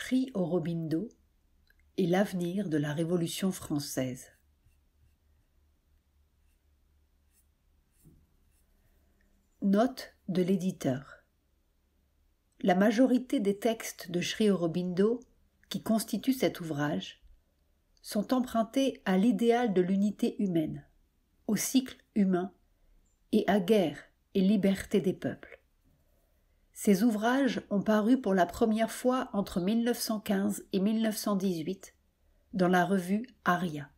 Sri Aurobindo et l'avenir de la Révolution française. Note de l'éditeur. La majorité des textes de Sri Aurobindo qui constituent cet ouvrage sont empruntés à l'idéal de l'unité humaine, au cycle humain et à guerre et liberté des peuples. Ses ouvrages ont paru pour la première fois entre 1915 et 1918 dans la revue Aria.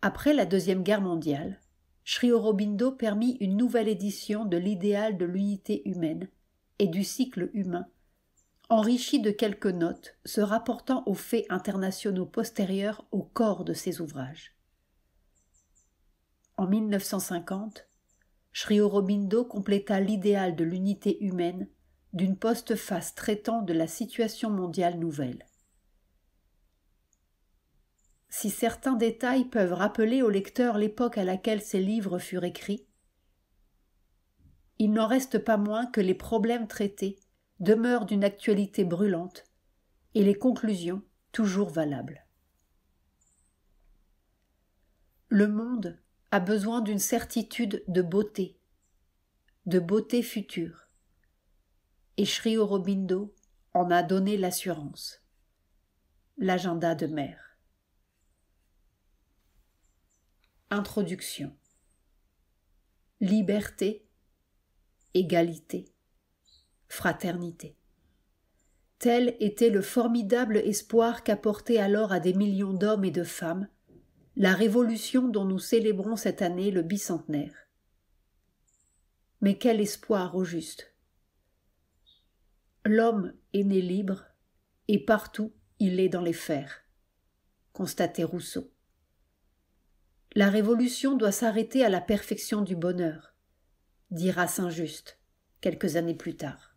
Après la Deuxième Guerre mondiale, Sri Aurobindo permit une nouvelle édition de l'idéal de l'unité humaine et du cycle humain, enrichie de quelques notes se rapportant aux faits internationaux postérieurs au corps de ses ouvrages. En 1950, Sri compléta l'idéal de l'unité humaine d'une postface traitant de la situation mondiale nouvelle. Si certains détails peuvent rappeler au lecteur l'époque à laquelle ces livres furent écrits, il n'en reste pas moins que les problèmes traités demeurent d'une actualité brûlante et les conclusions toujours valables. Le monde a besoin d'une certitude de beauté, de beauté future. Et Sri Aurobindo en a donné l'assurance. L'agenda de mer. Introduction. Liberté, égalité, fraternité. Tel était le formidable espoir qu'apportait alors à des millions d'hommes et de femmes la révolution dont nous célébrons cette année le bicentenaire. Mais quel espoir au juste L'homme est né libre, et partout il est dans les fers, constatait Rousseau. La révolution doit s'arrêter à la perfection du bonheur, dira Saint-Just quelques années plus tard.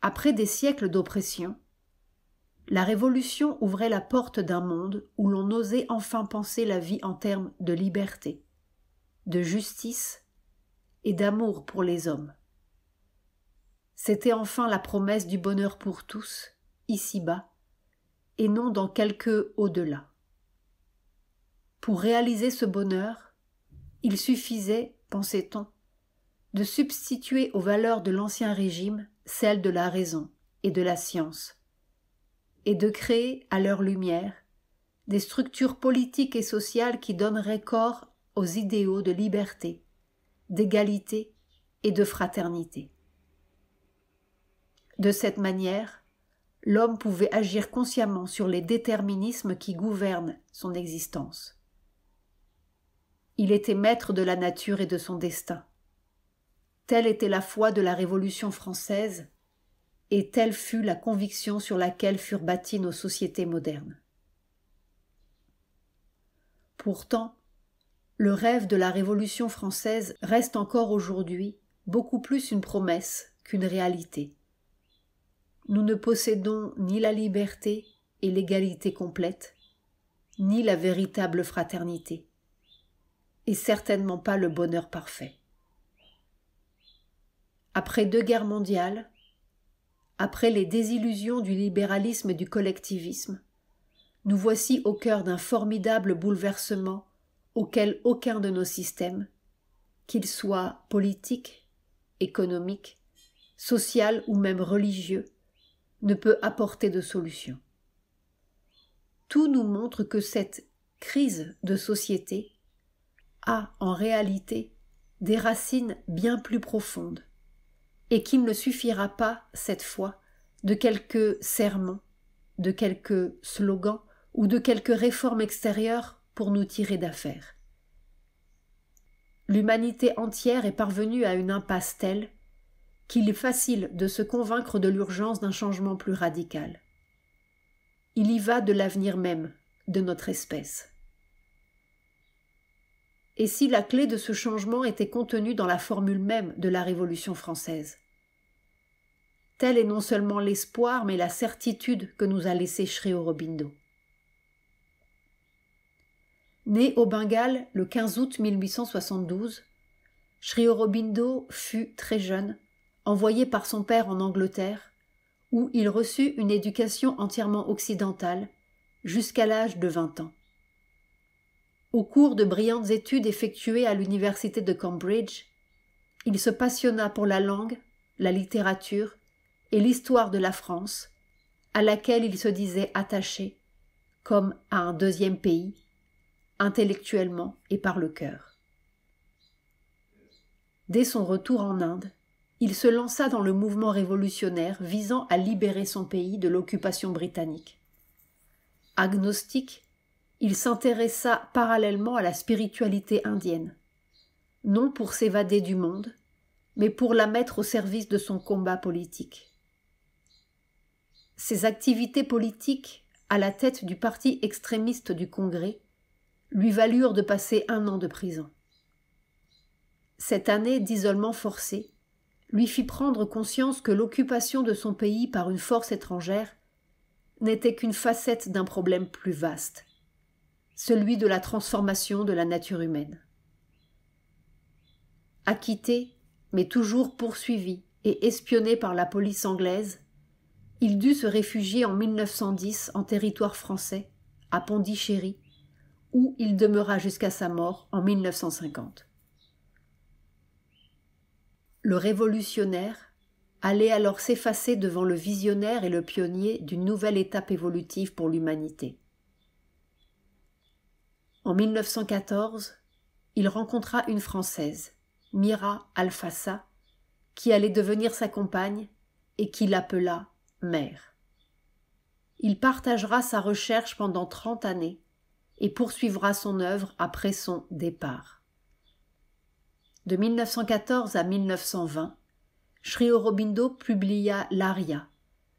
Après des siècles d'oppression, la Révolution ouvrait la porte d'un monde où l'on osait enfin penser la vie en termes de liberté, de justice et d'amour pour les hommes. C'était enfin la promesse du bonheur pour tous, ici-bas, et non dans quelque au-delà. Pour réaliser ce bonheur, il suffisait, pensait-on, de substituer aux valeurs de l'Ancien Régime celles de la raison et de la science, et de créer, à leur lumière, des structures politiques et sociales qui donneraient corps aux idéaux de liberté, d'égalité et de fraternité. De cette manière, l'homme pouvait agir consciemment sur les déterminismes qui gouvernent son existence. Il était maître de la nature et de son destin. Telle était la foi de la Révolution française et telle fut la conviction sur laquelle furent bâties nos sociétés modernes. Pourtant, le rêve de la Révolution française reste encore aujourd'hui beaucoup plus une promesse qu'une réalité. Nous ne possédons ni la liberté et l'égalité complète, ni la véritable fraternité, et certainement pas le bonheur parfait. Après deux guerres mondiales, après les désillusions du libéralisme et du collectivisme, nous voici au cœur d'un formidable bouleversement auquel aucun de nos systèmes, qu'ils soient politiques, économiques, social ou même religieux, ne peut apporter de solution. Tout nous montre que cette crise de société a en réalité des racines bien plus profondes et qu'il ne suffira pas, cette fois, de quelques sermons, de quelques slogans ou de quelques réformes extérieures pour nous tirer d'affaire. L'humanité entière est parvenue à une impasse telle qu'il est facile de se convaincre de l'urgence d'un changement plus radical. Il y va de l'avenir même de notre espèce et si la clé de ce changement était contenue dans la formule même de la Révolution française. Tel est non seulement l'espoir, mais la certitude que nous a laissé Sri Aurobindo. Né au Bengale le 15 août 1872, Sri Aurobindo fut très jeune, envoyé par son père en Angleterre, où il reçut une éducation entièrement occidentale, jusqu'à l'âge de vingt ans. Au cours de brillantes études effectuées à l'université de Cambridge, il se passionna pour la langue, la littérature et l'histoire de la France, à laquelle il se disait attaché, comme à un deuxième pays, intellectuellement et par le cœur. Dès son retour en Inde, il se lança dans le mouvement révolutionnaire visant à libérer son pays de l'occupation britannique. Agnostique, il s'intéressa parallèlement à la spiritualité indienne, non pour s'évader du monde, mais pour la mettre au service de son combat politique. Ses activités politiques à la tête du parti extrémiste du Congrès lui valurent de passer un an de prison. Cette année d'isolement forcé lui fit prendre conscience que l'occupation de son pays par une force étrangère n'était qu'une facette d'un problème plus vaste celui de la transformation de la nature humaine. Acquitté, mais toujours poursuivi et espionné par la police anglaise, il dut se réfugier en 1910 en territoire français, à Pondichéry, où il demeura jusqu'à sa mort en 1950. Le révolutionnaire allait alors s'effacer devant le visionnaire et le pionnier d'une nouvelle étape évolutive pour l'humanité. En 1914, il rencontra une Française, Mira Alfassa, qui allait devenir sa compagne et qui l'appela mère. Il partagera sa recherche pendant trente années et poursuivra son œuvre après son départ. De 1914 à 1920, Sri Aurobindo publia l'Aria,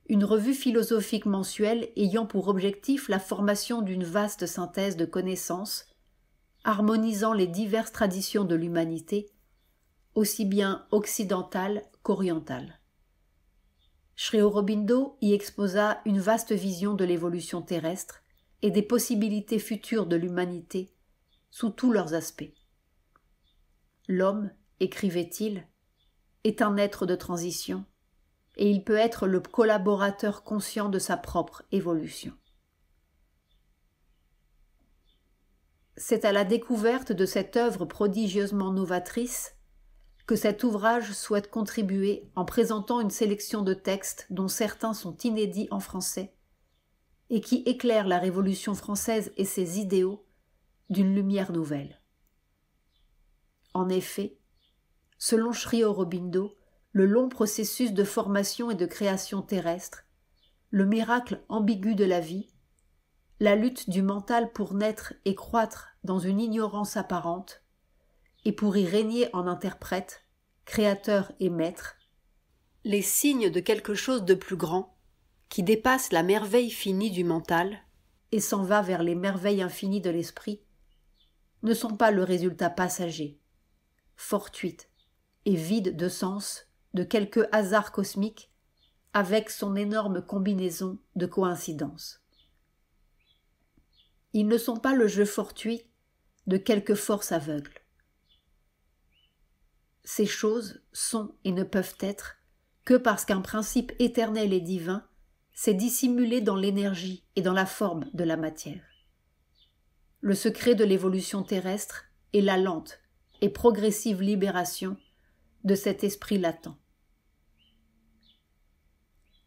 une revue philosophique mensuelle ayant pour objectif la formation d'une vaste synthèse de connaissances, harmonisant les diverses traditions de l'humanité, aussi bien occidentale qu'orientale. Sri Aurobindo y exposa une vaste vision de l'évolution terrestre et des possibilités futures de l'humanité sous tous leurs aspects. L'homme, écrivait-il, est un être de transition, et il peut être le collaborateur conscient de sa propre évolution. C'est à la découverte de cette œuvre prodigieusement novatrice que cet ouvrage souhaite contribuer en présentant une sélection de textes dont certains sont inédits en français et qui éclairent la Révolution française et ses idéaux d'une lumière nouvelle. En effet, selon Sri Robindo, le long processus de formation et de création terrestre, le miracle ambigu de la vie, la lutte du mental pour naître et croître dans une ignorance apparente, et pour y régner en interprète, créateur et maître, les signes de quelque chose de plus grand, qui dépasse la merveille finie du mental, et s'en va vers les merveilles infinies de l'esprit, ne sont pas le résultat passager, fortuite et vide de sens de quelque hasard cosmique, avec son énorme combinaison de coïncidences. Ils ne sont pas le jeu fortuit de quelque force aveugle. Ces choses sont et ne peuvent être que parce qu'un principe éternel et divin s'est dissimulé dans l'énergie et dans la forme de la matière. Le secret de l'évolution terrestre est la lente et progressive libération de cet esprit latent.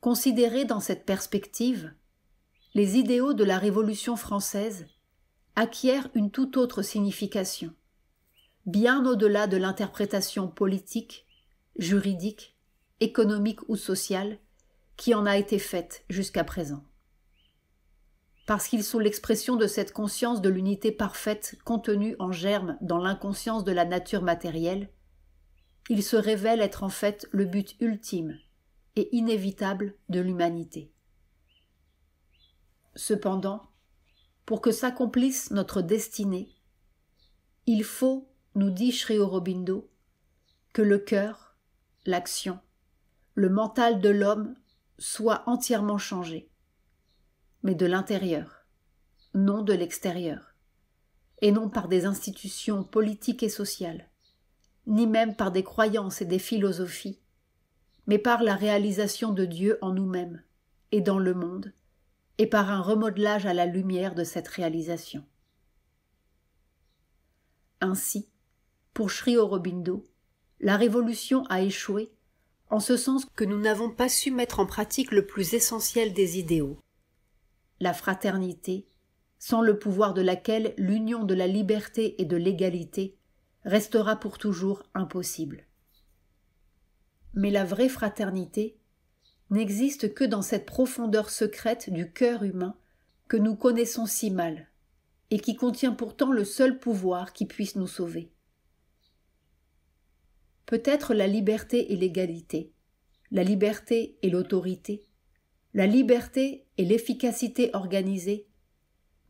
Considérés dans cette perspective, les idéaux de la Révolution française acquièrent une tout autre signification, bien au-delà de l'interprétation politique, juridique, économique ou sociale qui en a été faite jusqu'à présent. Parce qu'ils sont l'expression de cette conscience de l'unité parfaite contenue en germe dans l'inconscience de la nature matérielle, il se révèle être en fait le but ultime et inévitable de l'humanité. Cependant, pour que s'accomplisse notre destinée, il faut, nous dit Sri Aurobindo, que le cœur, l'action, le mental de l'homme soient entièrement changés, mais de l'intérieur, non de l'extérieur, et non par des institutions politiques et sociales, ni même par des croyances et des philosophies, mais par la réalisation de Dieu en nous-mêmes et dans le monde, et par un remodelage à la lumière de cette réalisation. Ainsi, pour Sri Aurobindo, la révolution a échoué en ce sens que nous n'avons pas su mettre en pratique le plus essentiel des idéaux, la fraternité, sans le pouvoir de laquelle l'union de la liberté et de l'égalité restera pour toujours impossible. Mais la vraie fraternité n'existe que dans cette profondeur secrète du cœur humain que nous connaissons si mal, et qui contient pourtant le seul pouvoir qui puisse nous sauver. Peut-être la liberté et l'égalité, la liberté et l'autorité, la liberté et l'efficacité organisée,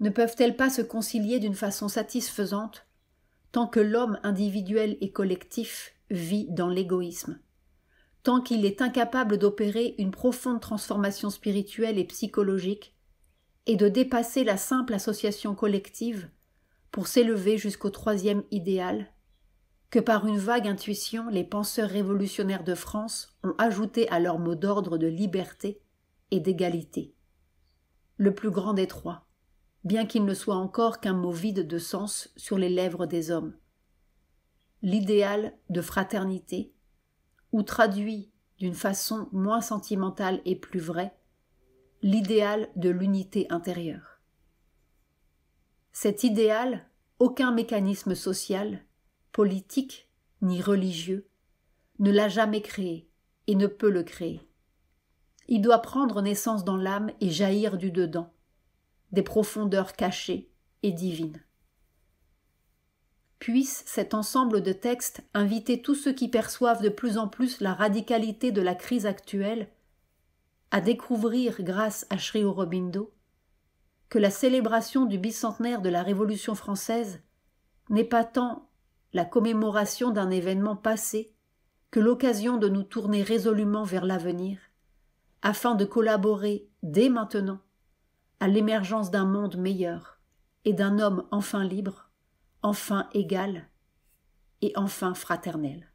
ne peuvent-elles pas se concilier d'une façon satisfaisante tant que l'homme individuel et collectif vit dans l'égoïsme, tant qu'il est incapable d'opérer une profonde transformation spirituelle et psychologique, et de dépasser la simple association collective pour s'élever jusqu'au troisième idéal, que par une vague intuition les penseurs révolutionnaires de France ont ajouté à leur mot d'ordre de liberté et d'égalité. Le plus grand des trois, bien qu'il ne soit encore qu'un mot vide de sens sur les lèvres des hommes. L'idéal de fraternité, ou traduit d'une façon moins sentimentale et plus vraie, l'idéal de l'unité intérieure. Cet idéal, aucun mécanisme social, politique ni religieux ne l'a jamais créé et ne peut le créer. Il doit prendre naissance dans l'âme et jaillir du dedans, des profondeurs cachées et divines. Puisse cet ensemble de textes inviter tous ceux qui perçoivent de plus en plus la radicalité de la crise actuelle à découvrir, grâce à Sri Aurobindo, que la célébration du bicentenaire de la Révolution française n'est pas tant la commémoration d'un événement passé que l'occasion de nous tourner résolument vers l'avenir, afin de collaborer dès maintenant à l'émergence d'un monde meilleur et d'un homme enfin libre, enfin égal et enfin fraternel.